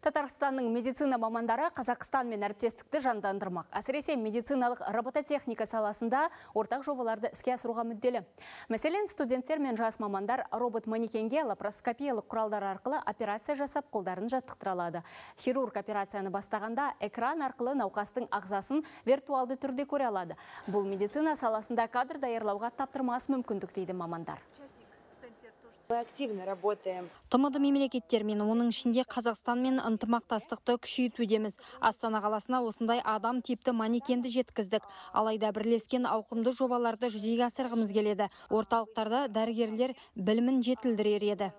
Татарстанның медицина мамандары Қазақстанмен әріптестікті жандандырмақ. Әсіресе медициналық робототехника саласында ортақ жобаларды іске асыруға мүдделі. Мәселен, студенттер мен жас мамандар робот-манекенге лапароскопиялық құралдар арқылы операция жасап қолдарын жаттықтыра алады. Хирург операцияны бастағанда экран арқылы науқастың ағзасын виртуалды түрде көре алады. Бұл медицина саласында кадр даярлауға таптырмас мүмкіндік дейді мамандар. Мы активно работаем. Тмд мемлекеттер мен оның ішінде Қазақстанмен ынтымақтастықты күшейтудеміз. Астана қаласына осындай адам типті манекенді жеткіздік. Алайда бірлескен ауқымды жобаларды жүзеге асырғымыз келеді. Орталықтарда дәрігерлер білімін жетілдірер еді.